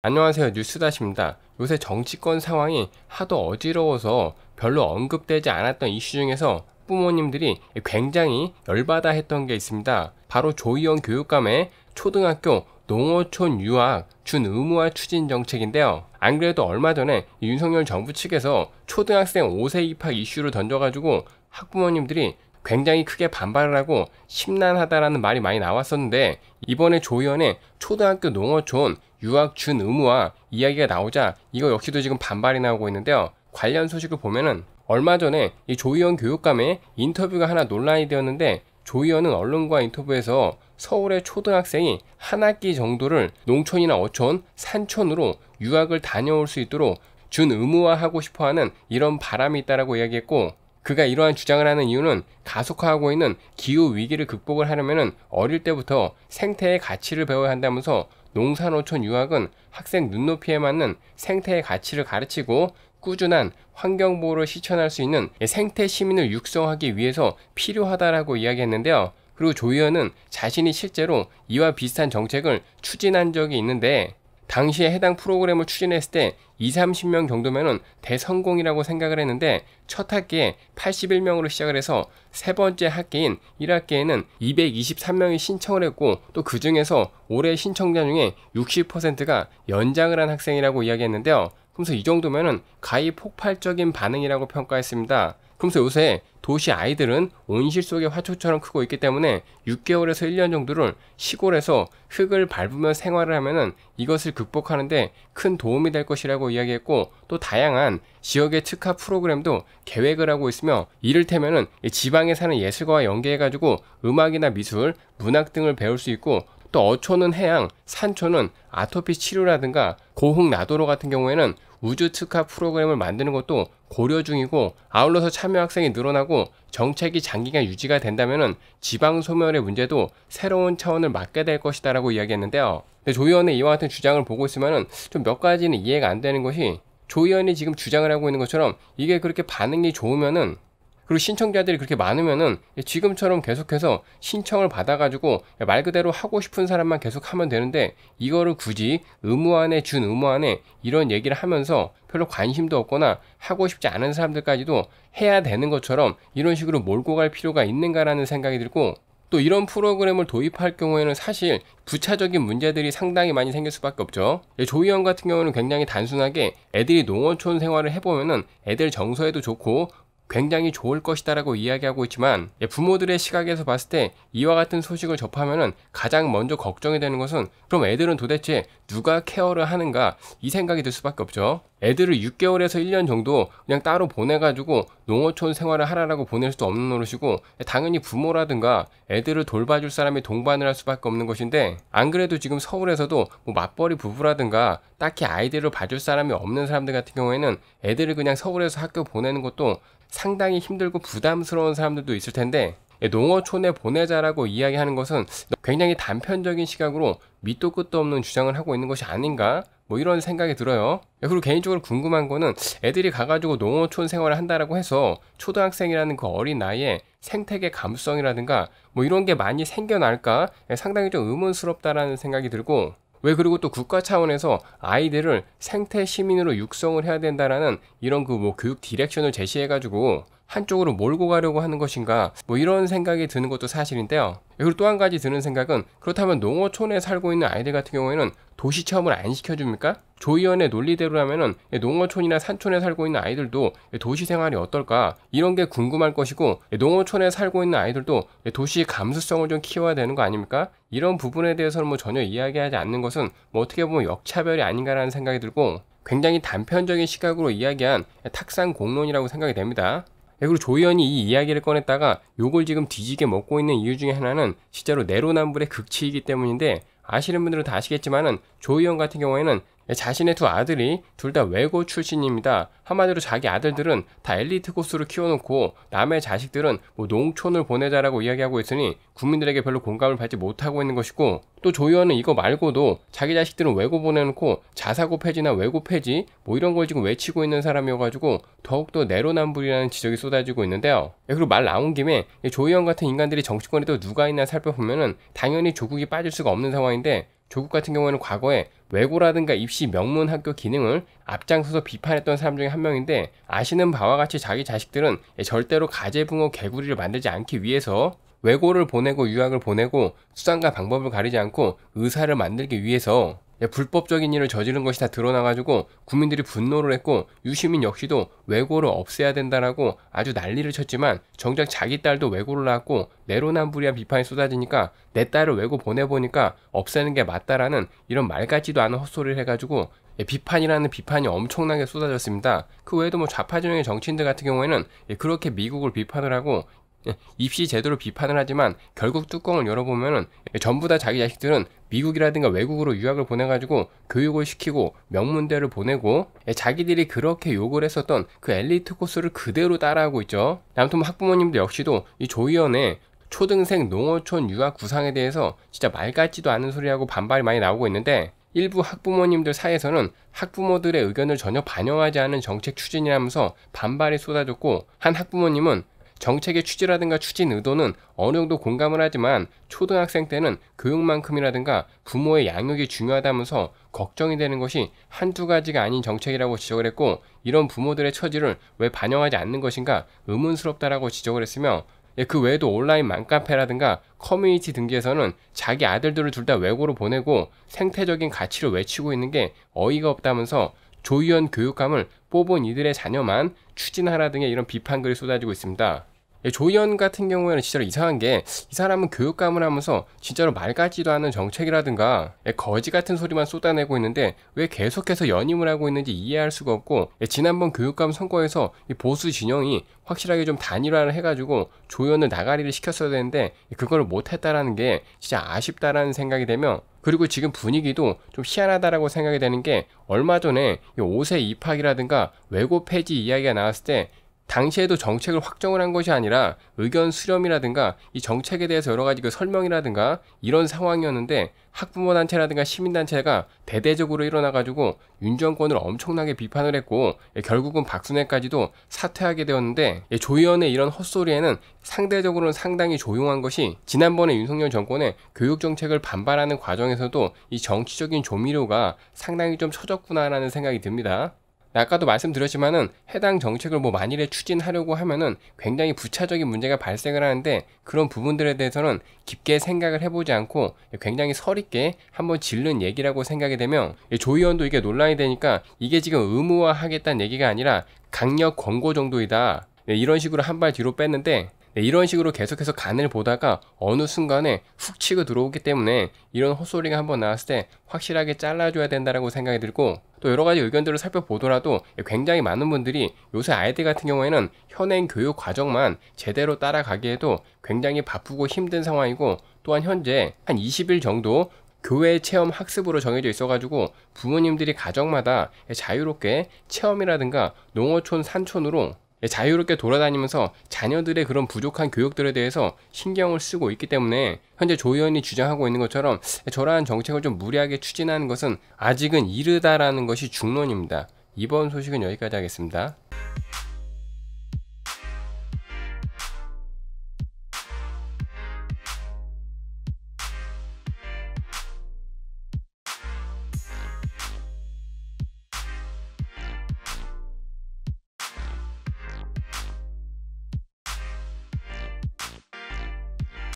안녕하세요 뉴스다시입니다. 요새 정치권 상황이 하도 어지러워서 별로 언급되지 않았던 이슈 중에서 부모님들이 굉장히 열받아 했던 게 있습니다. 바로 조희연 교육감의 초등학교 농어촌 유학 준 의무화 추진 정책인데요. 안 그래도 얼마 전에 윤석열 정부 측에서 초등학생 5세 입학 이슈를 던져가지고 학부모님들이 굉장히 크게 반발을 하고 심란하다라는 말이 많이 나왔었는데 이번에 조연의 초등학교 농어촌 유학 준 의무와 이야기가 나오자 이거 역시도 지금 반발이 나오고 있는데요. 관련 소식을 보면은 얼마 전에 이 조희연 교육감의 인터뷰가 하나 논란이 되었는데 조희연은 언론과 인터뷰에서 서울의 초등학생이 한 학기 정도를 농촌이나 어촌, 산촌으로 유학을 다녀올 수 있도록 준 의무화하고 싶어하는 이런 바람이 있다라고 이야기했고 그가 이러한 주장을 하는 이유는 가속화하고 있는 기후 위기를 극복을 하려면 어릴 때부터 생태의 가치를 배워야 한다면서 농산어촌 유학은 학생 눈높이에 맞는 생태의 가치를 가르치고 꾸준한 환경보호를 실천할 수 있는 생태 시민을 육성하기 위해서 필요하다라고 이야기했는데요. 그리고 조 의원은 자신이 실제로 이와 비슷한 정책을 추진한 적이 있는데 당시에 해당 프로그램을 추진했을 때 2, 30명 정도면은 대성공이라고 생각을 했는데 첫 학기에 81명으로 시작을 해서 세 번째 학기인 1학기에는 223명이 신청을 했고 또 그 중에서 올해 신청자 중에 60%가 연장을 한 학생이라고 이야기했는데요. 그래서 이 정도면은 가히 폭발적인 반응이라고 평가했습니다. 그러면서 요새 도시 아이들은 온실 속의 화초처럼 크고 있기 때문에 6개월에서 1년 정도를 시골에서 흙을 밟으며 생활을 하면은 이것을 극복하는데 큰 도움이 될 것이라고 이야기했고 또 다양한 지역의 특화 프로그램도 계획을 하고 있으며 이를테면은 지방에 사는 예술가와 연계해가지고 음악이나 미술, 문학 등을 배울 수 있고 또어촌은 해양, 산촌은 아토피 치료라든가 고흥 나도로 같은 경우에는 우주 특화 프로그램을 만드는 것도 고려 중이고 아울러서 참여 학생이 늘어나고 정책이 장기간 유지가 된다면 지방 소멸의 문제도 새로운 차원을 맞게 될 것이다라고 이야기했는데요. 조 의원의 이와 같은 주장을 보고 있으면 좀몇 가지는 이해가 안 되는 것이 조 의원이 지금 주장을 하고 있는 것처럼 이게 그렇게 반응이 좋으면은 그리고 신청자들이 그렇게 많으면은 지금처럼 계속해서 신청을 받아가지고 말 그대로 하고 싶은 사람만 계속 하면 되는데 이거를 굳이 의무 안에 준 의무 안에 이런 얘기를 하면서 별로 관심도 없거나 하고 싶지 않은 사람들까지도 해야 되는 것처럼 이런 식으로 몰고 갈 필요가 있는가라는 생각이 들고 또 이런 프로그램을 도입할 경우에는 사실 부차적인 문제들이 상당히 많이 생길 수밖에 없죠. 예, 조희연 같은 경우는 굉장히 단순하게 애들이 농어촌 생활을 해보면은 애들 정서에도 좋고 굉장히 좋을 것이다라고 이야기하고 있지만 예, 부모들의 시각에서 봤을 때 이와 같은 소식을 접하면 가장 먼저 걱정이 되는 것은 그럼 애들은 도대체 누가 케어를 하는가 이 생각이 들 수밖에 없죠. 애들을 6개월에서 1년 정도 그냥 따로 보내가지고 농어촌 생활을 하라라고 보낼 수도 없는 노릇이고 예, 당연히 부모라든가 애들을 돌봐줄 사람이 동반을 할 수밖에 없는 것인데 안 그래도 지금 서울에서도 뭐 맞벌이 부부라든가 딱히 아이들을 봐줄 사람이 없는 사람들 같은 경우에는 애들을 그냥 서울에서 학교 보내는 것도 상당히 힘들고 부담스러운 사람들도 있을 텐데 예, 농어촌에 보내자라고 이야기하는 것은 굉장히 단편적인 시각으로 밑도 끝도 없는 주장을 하고 있는 것이 아닌가 뭐 이런 생각이 들어요. 예, 그리고 개인적으로 궁금한 거는 애들이 가가지고 농어촌 생활을 한다라고 해서 초등학생이라는 그 어린 나이에 생태계 감수성이라든가 뭐 이런 게 많이 생겨날까 예, 상당히 좀 의문스럽다라는 생각이 들고 왜 그리고 또 국가 차원에서 아이들을 생태 시민으로 육성을 해야 된다라는 이런 그 뭐 교육 디렉션을 제시해가지고 한쪽으로 몰고 가려고 하는 것인가 뭐 이런 생각이 드는 것도 사실인데요. 그리고 또 한 가지 드는 생각은 그렇다면 농어촌에 살고 있는 아이들 같은 경우에는 도시 체험을 안 시켜줍니까? 조의원의 논리대로라면 농어촌이나 산촌에 살고 있는 아이들도 도시 생활이 어떨까 이런 게 궁금할 것이고 농어촌에 살고 있는 아이들도 도시의 감수성을 좀 키워야 되는 거 아닙니까? 이런 부분에 대해서는 뭐 전혀 이야기하지 않는 것은 뭐 어떻게 보면 역차별이 아닌가라는 생각이 들고 굉장히 단편적인 시각으로 이야기한 탁상 공론이라고 생각이 됩니다. 그리고 조연이 이 이야기를 꺼냈다가 요걸 지금 뒤지게 먹고 있는 이유 중에 하나는 실제로 내로남불의 극치이기 때문인데 아시는 분들은 다 아시겠지만은 조희연 같은 경우에는 자신의 두 아들이 둘 다 외고 출신입니다. 한마디로 자기 아들들은 다 엘리트 코스로 키워놓고 남의 자식들은 뭐 농촌을 보내자라고 이야기하고 있으니 국민들에게 별로 공감을 받지 못하고 있는 것이고 또 조의원은 이거 말고도 자기 자식들은 외고 보내놓고 자사고 폐지나 외고 폐지 뭐 이런 걸 지금 외치고 있는 사람이어가지고 더욱더 내로남불이라는 지적이 쏟아지고 있는데요. 예, 그리고 말 나온 김에 조의원 같은 인간들이 정치권에 도 누가 있나 살펴보면은 당연히 조국이 빠질 수가 없는 상황인데 조국 같은 경우에는 과거에 외고라든가 입시 명문 학교 기능을 앞장서서 비판했던 사람 중에 한 명인데 아시는 바와 같이 자기 자식들은 절대로 가재붕어 개구리를 만들지 않기 위해서 외고를 보내고 유학을 보내고 수단과 방법을 가리지 않고 의사를 만들기 위해서 예, 불법적인 일을 저지른 것이 다 드러나가지고 국민들이 분노를 했고 유시민 역시도 외고를 없애야 된다라고 아주 난리를 쳤지만 정작 자기 딸도 외고를 낳았고 내로남불이한 비판이 쏟아지니까 내 딸을 외고 보내보니까 없애는 게 맞다라는 이런 말 같지도 않은 헛소리를 해가지고 예, 비판이라는 비판이 엄청나게 쏟아졌습니다. 그 외에도 뭐 좌파 진영의 정치인들 같은 경우에는 예, 그렇게 미국을 비판을 하고 입시 제도를 비판을 하지만 결국 뚜껑을 열어보면 전부 다 자기 자식들은 미국이라든가 외국으로 유학을 보내가지고 교육을 시키고 명문대를 보내고 자기들이 그렇게 욕을 했었던 그 엘리트 코스를 그대로 따라하고 있죠. 남편 학부모님들 역시도 이 조의원의 초등생 농어촌 유학 구상에 대해서 진짜 말 같지도 않은 소리하고 반발이 많이 나오고 있는데 일부 학부모님들 사이에서는 학부모들의 의견을 전혀 반영하지 않은 정책 추진이라면서 반발이 쏟아졌고 한 학부모님은 정책의 취지라든가 추진 의도는 어느 정도 공감을 하지만 초등학생 때는 교육만큼이라든가 부모의 양육이 중요하다면서 걱정이 되는 것이 한두 가지가 아닌 정책이라고 지적을 했고 이런 부모들의 처지를 왜 반영하지 않는 것인가 의문스럽다라고 지적을 했으며 예, 그 외에도 온라인 맘카페라든가 커뮤니티 등지에서는 자기 아들들을 둘 다 외고로 보내고 생태적인 가치를 외치고 있는 게 어이가 없다면서 조의원 교육감을 뽑은 이들의 자녀만 추진하라 등의 이런 비판글이 쏟아지고 있습니다. 예, 조의원 같은 경우에는 진짜로 이상한 게 이 사람은 교육감을 하면서 진짜로 말 같지도 않은 정책이라든가 예, 거지 같은 소리만 쏟아내고 있는데 왜 계속해서 연임을 하고 있는지 이해할 수가 없고 예, 지난번 교육감 선거에서 보수 진영이 확실하게 좀 단일화를 해가지고 조의원을 나가리를 시켰어야 되는데 그걸 못했다라는 게 진짜 아쉽다라는 생각이 되며 그리고 지금 분위기도 좀 희한하다라고 생각이 되는 게 얼마 전에 이 옷의 입학이라든가 외고 폐지 이야기가 나왔을 때 당시에도 정책을 확정을 한 것이 아니라 의견 수렴이라든가 이 정책에 대해서 여러 가지 그 설명이라든가 이런 상황이었는데 학부모 단체라든가 시민 단체가 대대적으로 일어나 가지고 윤 정권을 엄청나게 비판을 했고 예, 결국은 박순애까지도 사퇴하게 되었는데 예, 조 의원의 이런 헛소리에는 상대적으로는 상당히 조용한 것이 지난번에 윤석열 정권의 교육 정책을 반발하는 과정에서도 이 정치적인 조미료가 상당히 좀처졌구나라는 생각이 듭니다. 아까도 말씀드렸지만은 해당 정책을 뭐 만일에 추진하려고 하면은 굉장히 부차적인 문제가 발생을 하는데 그런 부분들에 대해서는 깊게 생각을 해보지 않고 굉장히 서리게 한번 질른 얘기라고 생각이 되면 조 의원도 이게 논란이 되니까 이게 지금 의무화하겠다는 얘기가 아니라 강력 권고 정도이다. 네, 이런 식으로 한 발 뒤로 뺐는데 네, 이런 식으로 계속해서 간을 보다가 어느 순간에 훅 치고 들어오기 때문에 이런 헛소리가 한번 나왔을 때 확실하게 잘라줘야 된다라고 생각이 들고 또 여러 가지 의견들을 살펴보더라도 예, 굉장히 많은 분들이 요새 아이들 같은 경우에는 현행 교육 과정만 제대로 따라가기에도 굉장히 바쁘고 힘든 상황이고 또한 현재 한 20일 정도 교회 체험 학습으로 정해져 있어가지고 부모님들이 가정마다 예, 자유롭게 체험이라든가 농어촌 산촌으로 네, 자유롭게 돌아다니면서 자녀들의 그런 부족한 교육들에 대해서 신경을 쓰고 있기 때문에 현재 조 의원이 주장하고 있는 것처럼 네, 저러한 정책을 좀 무리하게 추진하는 것은 아직은 이르다라는 것이 중론입니다. 이번 소식은 여기까지 하겠습니다.